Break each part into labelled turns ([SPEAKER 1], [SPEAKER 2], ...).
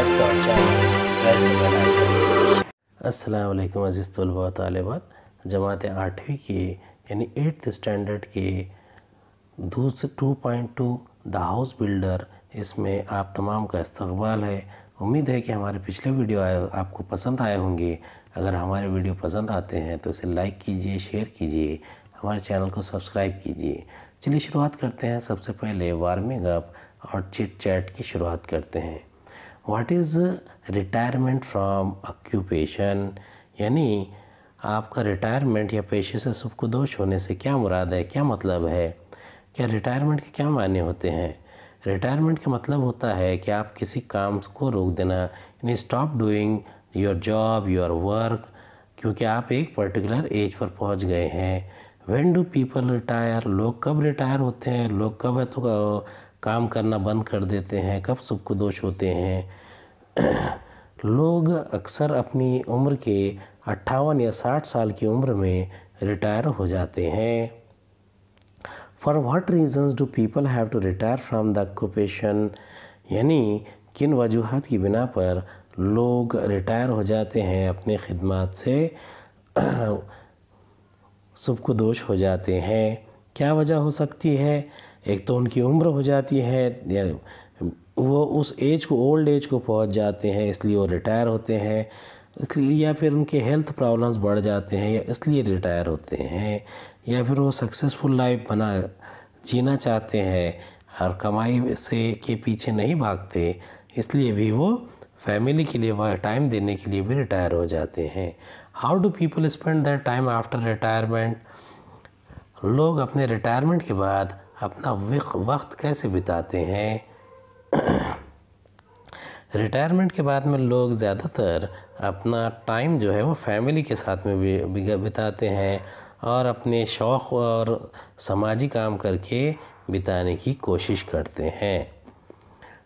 [SPEAKER 1] Live dot channel असलकम अज़ीज़ तलबा तलबात जमात आठवीं के यानी एट्थ स्टैंडर्ड के दूसरे two point two the house builder इसमें आप तमाम का इस्तबाल है उम्मीद है कि हमारे पिछले वीडियो आए आपको पसंद आए होंगे अगर हमारे वीडियो पसंद आते हैं तो इसे लाइक कीजिए शेयर कीजिए हमारे चैनल को सब्सक्राइब कीजिए चलिए शुरुआत करते हैं सबसे पहले वार्मिंग अप और चिट चैट की शुरुआत करते हैं what is retirement from occupation यानी आपका रिटायरमेंट या पेशे से सुखदोष होने से क्या मुराद है क्या मतलब है क्या रिटायरमेंट के क्या मायने होते हैं रिटायरमेंट का मतलब होता है कि आप किसी काम को रोक देना यानी stop doing your job your work क्योंकि आप एक पर्टिकुलर एज पर पहुंच गए हैं व्हेन डू पीपल रिटायर लोग कब रिटायर होते हैं लोग कब है तो काम करना बंद कर देते हैं कब दोष होते हैं लोग अक्सर अपनी उम्र के अट्ठावन या साठ साल की उम्र में रिटायर हो जाते हैं for what reasons do people have to retire from the occupation यानी किन वजूहत की बिना पर लोग रिटायर हो जाते हैं अपने खिदमत से सुबकदोश हो जाते हैं क्या वजह हो सकती है एक तो उनकी उम्र हो जाती है वो उस एज को ओल्ड एज को पहुंच जाते हैं इसलिए वो रिटायर होते हैं इसलिए या फिर उनके हेल्थ प्रॉब्लम्स बढ़ जाते हैं या इसलिए रिटायर होते हैं या फिर वो सक्सेसफुल लाइफ बना जीना चाहते हैं और कमाई से के पीछे नहीं भागते इसलिए भी वो फैमिली के लिए वह टाइम देने के लिए भी रिटायर हो जाते हैं how do people spend that time after retirement लोग अपने रिटायरमेंट के बाद अपना वक्त कैसे बिताते हैं रिटायरमेंट के बाद में लोग ज़्यादातर अपना टाइम जो है वो फैमिली के साथ में बिताते हैं और अपने शौक़ और सामाजिक काम करके बिताने की कोशिश करते हैं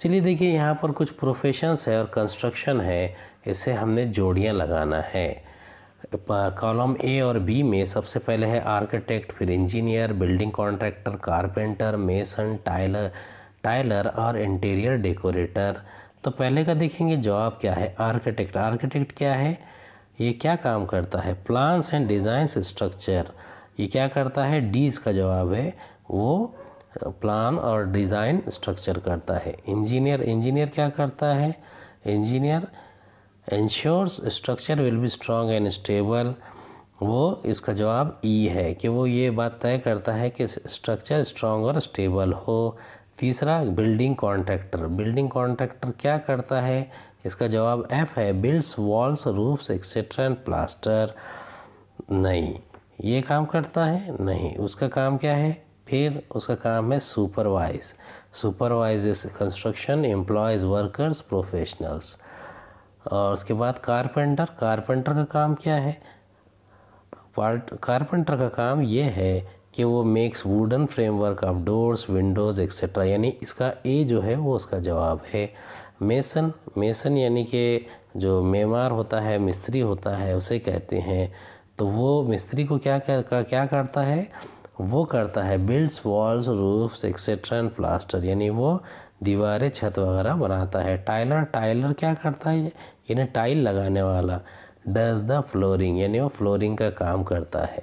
[SPEAKER 1] चलिए देखिए यहाँ पर कुछ प्रोफेशंस है और कंस्ट्रक्शन है इसे हमने जोड़ियाँ लगाना है कॉलम ए और बी में सबसे पहले है आर्किटेक्ट फिर engineer building contractor carpenter mason tiler tiler और इंटीरियर डेकोरेटर तो पहले का देखेंगे जॉब क्या है आर्किटेक्ट आर्किटेक्ट क्या है ये क्या काम करता है प्लान्स एंड डिज़ाइंस स्ट्रक्चर ये क्या करता है डी इसका जवाब है वो प्लान और डिज़ाइन स्ट्रक्चर करता है इंजीनियर इंजीनियर क्या करता है engineer ensures structure will be strong and stable वो इसका जवाब ई है कि वो ये बात तय करता है कि स्ट्रक्चर स्ट्रॉन्ग और स्टेबल हो तीसरा बिल्डिंग कॉन्ट्रैक्टर बिल्डिंग कॉन्ट्रैक्टर क्या करता है इसका जवाब एफ है builds walls roofs etcetera and plaster नहीं ये काम करता है नहीं उसका काम क्या है फिर उसका काम है supervise supervise construction employees workers professionals और उसके बाद कारपेंटर कारपेंटर का काम क्या है पार्ट कारपेंटर का काम ये है कि वो makes wooden framework of doors windows etcetera यानी इसका ए जो है वो उसका जवाब है मेसन मेसन यानी कि जो मेमार होता है मिस्त्री होता है उसे कहते हैं तो वो मिस्त्री को क्या कर क्या करता है वो करता है builds walls roofs etcetera and plaster यानी वो दीवारें छत वगैरह बनाता है टाइलर टाइलर क्या करता है यानी टाइल लगाने वाला डज द फ्लोरिंग यानी वो फ्लोरिंग का काम करता है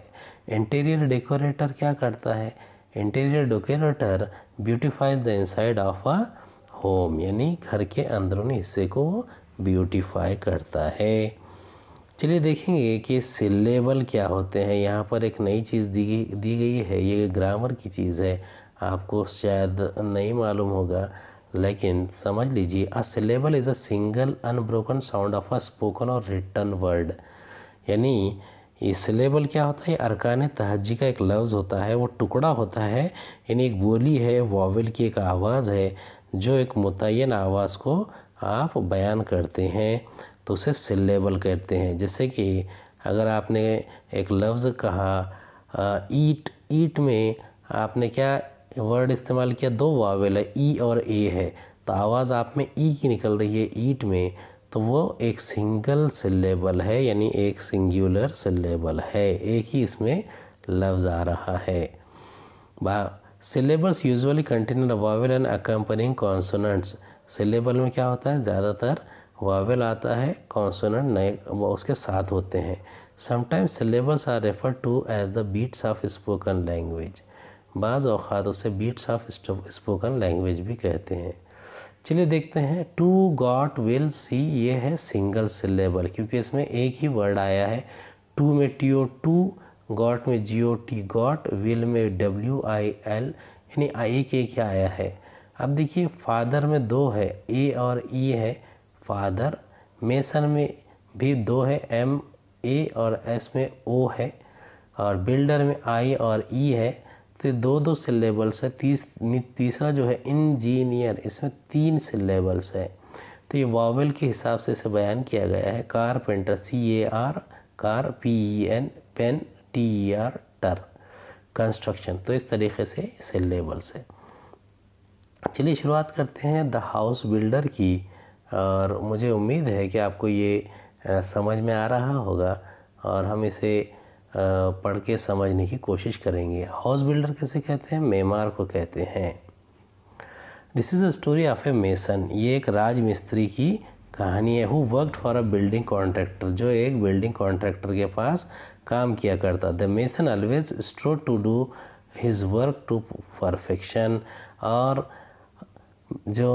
[SPEAKER 1] इंटीरियर डेकोरेटर क्या करता है interior decorator beautifies the inside of a home यानी घर के अंदरूनी हिस्से को ब्यूटीफाई करता है चलिए देखेंगे कि सिलेबल क्या होते हैं यहाँ पर एक नई चीज़ दी गई दी गई है ये ग्रामर की चीज़ है आपको शायद नहीं मालूम होगा लेकिन समझ लीजिए a syllable is a single unbroken sound of a spoken or written word यानी ये सिलेबल क्या होता है अरकान तहजी का एक लफ्ज़ होता है वो टुकड़ा होता है यानी एक बोली है वावल की एक आवाज़ है जो एक मुतन आवाज़ को आप बयान करते हैं तो उसे सिलेबल कहते हैं जैसे कि अगर आपने एक लफ्ज़ कहा ईट ईट में आपने क्या वर्ड इस्तेमाल किया दो वावेल है ई और ए है तो आवाज़ आप में ई की निकल रही है ईट में तो वो एक सिंगल सिलेबल है यानी एक सिंगुलर सिलेबल है एक ही इसमें लफ्ज़ आ रहा है syllables usually contain a vowel and accompanying consonants syllable में क्या होता है ज़्यादातर वावेल आता है कॉन्सोनेंट नए उसके साथ होते हैं sometimes syllables are refer to as the beats of spoken language बाज़ अवत उसे बीट्स ऑफ स्पोकन लैंग्वेज भी कहते हैं चलिए देखते हैं टू गॉट विल सी ये है सिंगल सिलेबल क्योंकि इसमें एक ही वर्ड आया है टू में टी ओ टू गॉट में G O T got will में डब्ल्यू आई एल यानी एक एक ही आया है अब देखिए फादर में दो है ए और ई e है फादर मेसन में भी दो है एम ए और एस में ओ है और बिल्डर में आई और ई e है तो दो दो सिलेबल्स है तीस तीसरा जो है इंजीनियर इसमें तीन सिलेबल्स है तो ये वावल के हिसाब से इसे बयान किया गया है carpenter C A R car P E N pen T E R टर कंस्ट्रक्शन तो इस तरीके से सिलेबल्स है चलिए शुरुआत करते हैं द हाउस बिल्डर की और मुझे उम्मीद है कि आपको ये समझ में आ रहा होगा और हम इसे पढ़ के समझने की कोशिश करेंगे हाउस बिल्डर कैसे कहते हैं मेमार को कहते हैं this is a story of a mason ये एक राज मिस्त्री की कहानी है who worked for a building contractor जो एक बिल्डिंग कॉन्ट्रैक्टर के पास काम किया करता the mason always strove to do his work to perfection और जो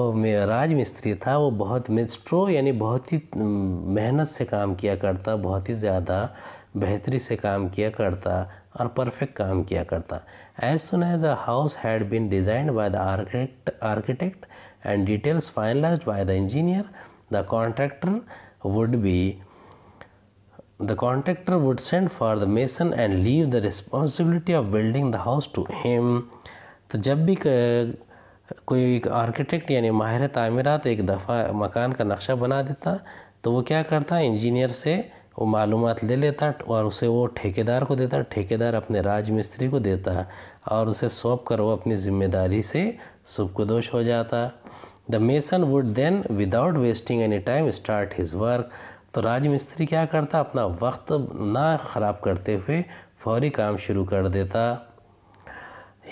[SPEAKER 1] राज मिस्त्री था वो बहुत मिस्ट्रो यानी बहुत ही मेहनत से काम किया करता बहुत ही ज़्यादा बेहतरी से काम किया करता और परफेक्ट काम किया करता as soon as a house had been designed by the architect architect and details finalise by the engineer the contractor would be the contractor would send for the mason and leave the responsibility of building the house to him तो जब भी कोई architect यानी माहिर तामीरात एक दफ़ा मकान का नक्शा बना देता तो वो क्या करता इंजीनियर से वो मालूम ले लेता और उसे वो ठेकेदार को देता ठेकेदार अपने राजमिस्त्री को देता और उसे सौंप कर वो अपनी जिम्मेदारी से सुपकुदोश हो जाता the mason would then without wasting any time start his work तो राजमिस्त्री क्या करता अपना वक्त ना ख़राब करते हुए फौरी काम शुरू कर देता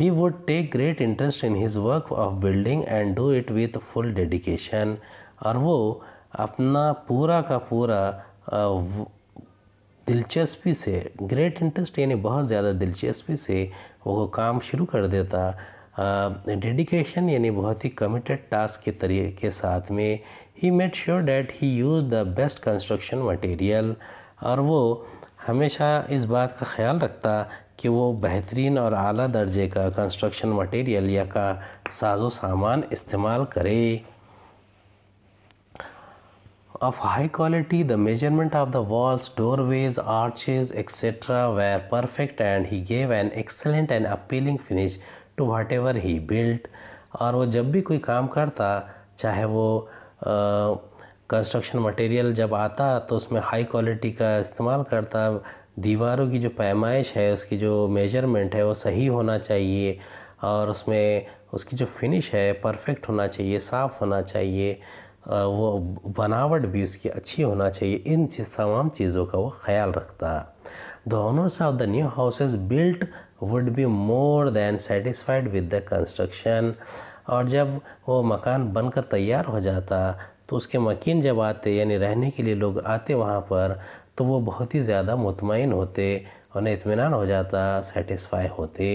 [SPEAKER 1] he would take great interest in his work of building and do it with full dedication और वो अपना पूरा का पूरा दिलचस्पी से ग्रेट इंटरेस्ट यानी बहुत ज़्यादा दिलचस्पी से वो काम शुरू कर देता डेडिकेशन यानी बहुत ही कमिटेड टास्क के तरीके के साथ में he made sure that he use the best construction material और वो हमेशा इस बात का ख्याल रखता कि वो बेहतरीन और आला दर्जे का कंस्ट्रक्शन मटेरियल या का साजो सामान इस्तेमाल करे of high quality, the measurement of the walls, doorways, arches, etc. were perfect and he gave an excellent and appealing finish to whatever he built. aur wo jab bhi koi kaam karta chahe wo construction material जब आता तो उसमें high quality का इस्तेमाल करता दीवारों की जो पैमाइश है उसकी जो मेजरमेंट है वो सही होना चाहिए और उसमें उसकी जो फिनिश है परफेक्ट होना चाहिए साफ़ होना चाहिए वो बनावट भी उसकी अच्छी होना चाहिए इन तमाम चीज़ों का वो ख्याल रखता the owners of the new houses built would be more than satisfied with the construction और जब वो मकान बनकर तैयार हो जाता तो उसके मकिन जब आते यानी रहने के लिए लोग आते वहाँ पर तो वो बहुत ही ज़्यादा मुतमिन होते उन्हें इतमान हो जाता सेटिस्फाई होते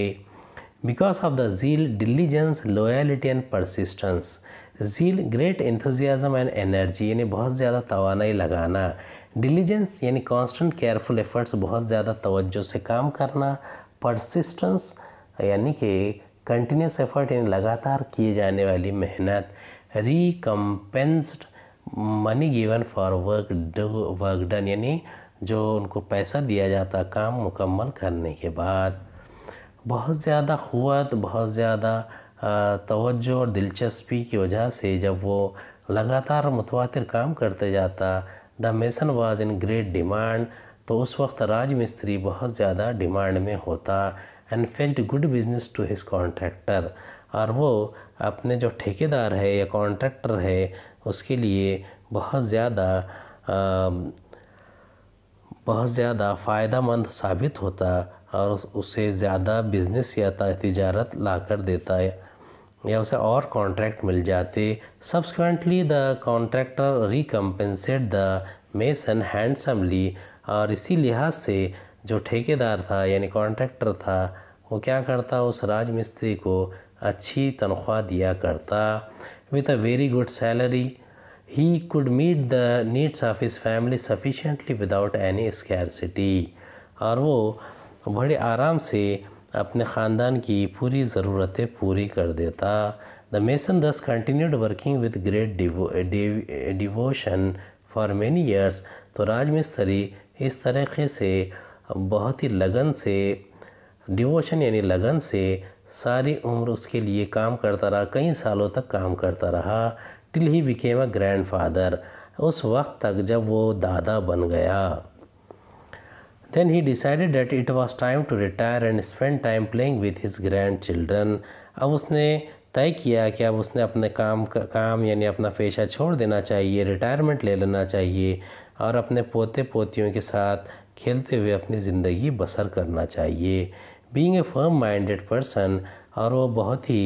[SPEAKER 1] because of the zeal diligence loyalty and persistence zeal great enthusiasm and energy यानी बहुत ज़्यादा तोानाई लगाना डिलीजेंस यानी कांस्टेंट केयरफुल एफर्ट्स बहुत ज़्यादा तवज्जो से काम करना परसिस्टेंस यानी कि कंटिन्यूस एफर्ट यानी लगातार किए जाने वाली मेहनत recompensed money given for work work done यानी जो उनको पैसा दिया जाता काम मुकम्मल करने के बाद बहुत ज़्यादा खुत बहुत ज़्यादा तवज्जो और दिलचस्पी की वजह से जब वो लगातार मुतवातिर काम करते जाता the mason was in great demand तो उस वक्त राज मिस्त्री बहुत ज़्यादा डिमांड में होता and faced good business to his contractor और वो अपने जो ठेकेदार है या कॉन्ट्रैक्टर है उसके लिए बहुत ज़्यादा बहुत ज़्यादा फ़ायदा मंद साबित होता और उसे ज़्यादा बिजनेस या तजारत ला कर देता है या उसे और कॉन्ट्रैक्ट मिल जाते subsequently the contractor recompensate the mason handsomely और इसी लिहाज से जो ठेकेदार था यानी कॉन्ट्रैक्टर था वो क्या करता उस राजमिस्त्री को अच्छी तनख्वाह दिया करता with a very good salary he could meet the needs of his family sufficiently without any scarcity और वो बड़े आराम से अपने ख़ानदान की पूरी ज़रूरतें पूरी कर देता the mason thus continued working with great devotion for many years तो राजमिस्त्री इस तरीके से बहुत ही लगन से डिवोशन यानी लगन से सारी उम्र उसके लिए काम करता रहा कई सालों तक काम करता रहा till he became a grandfather उस वक्त तक जब वो दादा बन गया Then he decided that it was time to retire and spend time playing with his grandchildren. अब उसने तय किया कि अब उसने अपने काम काम यानी अपना पेशा छोड़ देना चाहिए रिटायरमेंट ले लेना चाहिए और अपने पोते पोतियों के साथ खेलते हुए अपनी ज़िंदगी बसर करना चाहिए being a firm minded person और वो बहुत ही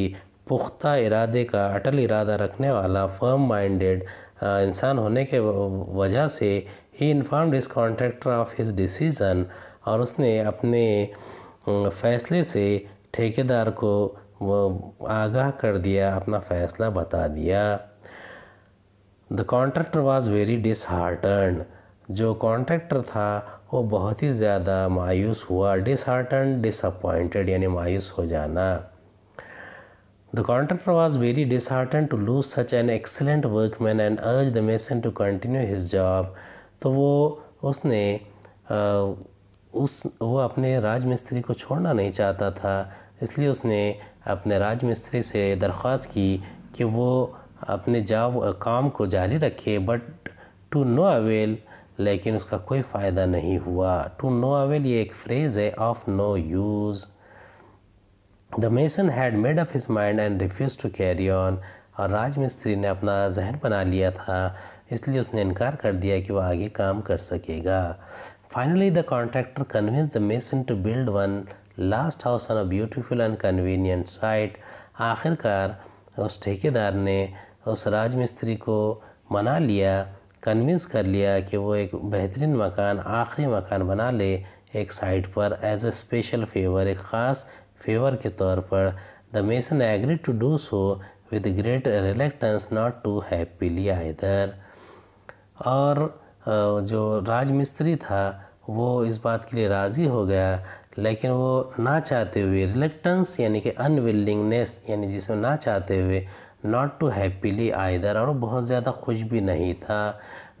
[SPEAKER 1] पुख्ता इरादे का अटल इरादा रखने वाला फर्म माइंडेड इंसान होने के वजह से ही informed his contractor of his decision और उसने अपने फैसले से ठेकेदार को आगाह कर दिया अपना फ़ैसला बता दिया the contractor was very disheartened जो कॉन्ट्रैक्टर था वो बहुत ही ज़्यादा मायूस हुआ डिसहार्टन डिसअपॉइंटेड यानी मायूस हो जाना the contractor was very disheartened to lose such an excellent workman and urge the mason to continue his job तो वो उसने उस वो अपने राजमिस्त्री को छोड़ना नहीं चाहता था इसलिए उसने अपने राजमिस्त्री से दरख्वास्त की कि वो अपने जाब काम को जारी रखे बट टू नो अवेल लेकिन उसका कोई फ़ायदा नहीं हुआ टू नो अवेल ये एक फ्रेज़ है of no use the mason had made up his mind and refuse to carry on और राजमिस्त्री ने अपना जहन बना लिया था इसलिए उसने इनकार कर दिया कि वह आगे काम कर सकेगा finally the contractor convince the mason to build one last house on a beautiful and convenient site आखिरकार उस ठेकेदार ने उस राजमिस्त्री को मना लिया कन्विंस कर लिया कि वो एक बेहतरीन मकान आखिरी मकान बना ले एक साइट पर एज ए स्पेशल फेवर एक ख़ास फेवर के तौर पर the mason agree to do so with great reluctance not too happily either और जो राज मिस्त्री था वो इस बात के लिए राज़ी हो गया लेकिन वो ना चाहते हुए रिलेक्टेंस यानी कि अनविलिंगनेस यानी जिसमें ना चाहते हुए नॉट टू हैप्पीली आइदर और बहुत ज़्यादा खुश भी नहीं था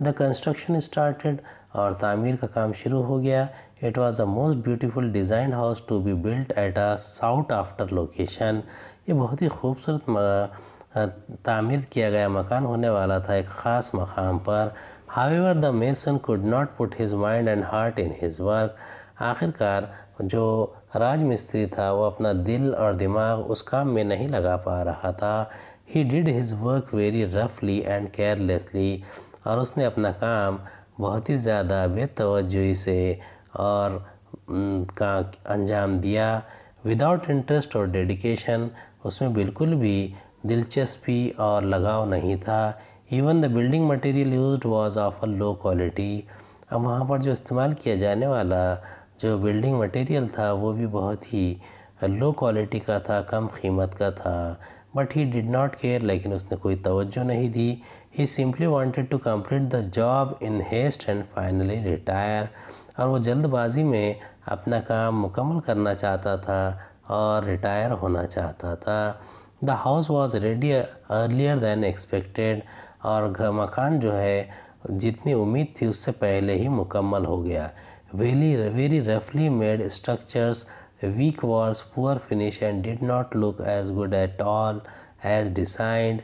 [SPEAKER 1] द कंस्ट्रक्शन स्टार्टेड और तामीर का काम शुरू हो गया it was a most beautiful design house to be built at a sought after location ये बहुत ही खूबसूरत तामीर किया गया मकान होने वाला था एक ख़ास मकाम पर however the mason could not put his mind and heart in his work आखिरकार जो राजमिस्त्री था वो अपना दिल और दिमाग उस काम में नहीं लगा पा रहा था he did his work very रफली एंड केयरलेसली और उसने अपना काम बहुत ही ज़्यादा बेतवजी से और का अंजाम दिया विदाउट इंटरेस्ट और डेडिकेशन उसमें बिल्कुल भी दिलचस्पी और लगाव नहीं था even the building material used was of a low quality अब वहाँ पर जो इस्तेमाल किया जाने वाला जो बिल्डिंग मटेरियल था वो भी बहुत ही लो क्वालिटी का था कम कीमत का था but he did not care लेकिन उसने कोई तवज्जो नहीं दी he simply wanted to complete the job in haste and finally retire और वो जल्दबाजी में अपना काम मुकम्मल करना चाहता था और रिटायर होना चाहता था the house was ready earlier than expected और मकान जो है जितनी उम्मीद थी उससे पहले ही मुकम्मल हो गया वेली वेरी रफली made structures weak walls poor finish and did not look as good at all as designed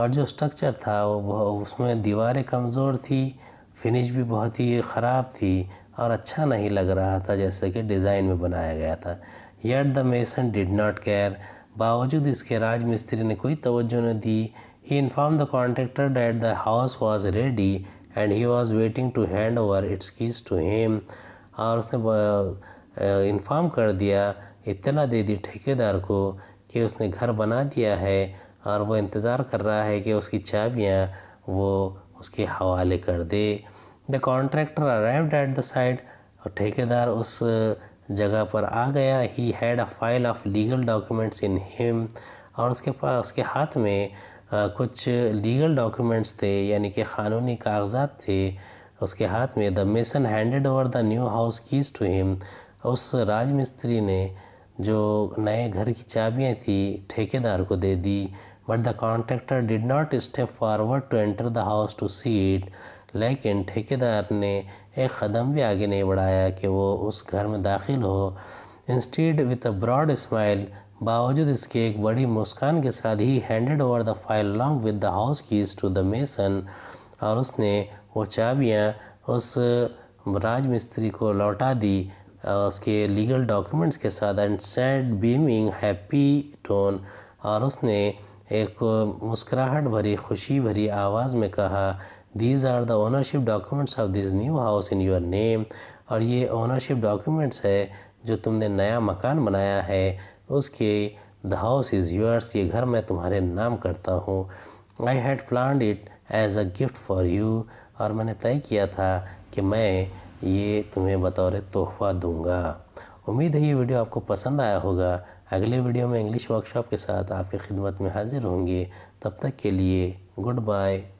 [SPEAKER 1] और जो स्ट्रक्चर था वो उसमें दीवारें कमज़ोर थी फिनिश भी बहुत ही ख़राब थी और अच्छा नहीं लग रहा था जैसे कि डिज़ाइन में बनाया गया था yet the mason did not care बावजूद इसके राज मिस्त्री ने कोई तवज्जो न दी he inform the contractor that the house was ready and he was waiting to hand over its keys to him और उसने इन्फॉर्म कर दिया इतना दे दी ठेकेदार को कि उसने घर बना दिया है और वो इंतज़ार कर रहा है कि उसकी चाबियाँ वो उसके हवाले कर दे the contractor arrived at the site और ठेकेदार उस जगह पर आ गया he had a file of legal documents in him और उसके पास उसके हाथ में आ, कुछ लीगल डॉक्यूमेंट्स थे यानी कि क़ानूनी कागजात थे उसके हाथ में the mason handed over the new house keys to him उस राजमिस्त्री ने जो नए घर की चाबियाँ थी ठेकेदार को दे दी but the contractor did not step forward to enter the house to see it लेकिन ठेकेदार ने एक कदम भी आगे नहीं बढ़ाया कि वो उस घर में दाखिल हो instead with a broad smile बावजूद इसके एक बड़ी मुस्कान के साथ he handed over the file along with the house keys to the mason और उसने वो चाबियाँ उस राजमिस्त्री को लौटा दी उसके लीगल डॉक्यूमेंट्स के साथ and said beaming happy tone और उसने एक मुस्कुराहट भरी खुशी भरी आवाज़ में कहा these are the ownership documents of this new house in your name और ये ownership documents है जो तुमने नया मकान बनाया है उसके द हाउस इज़ yours ये घर मैं तुम्हारे नाम करता हूँ I had plan it as a gift for you और मैंने तय किया था कि मैं ये तुम्हें बतौर तोहफ़ा दूंगा उम्मीद है ये वीडियो आपको पसंद आया होगा अगले वीडियो में इंग्लिश वर्कशॉप के साथ आपकी खिदमत में हाजिर होंगे तब तक के लिए गुड बाय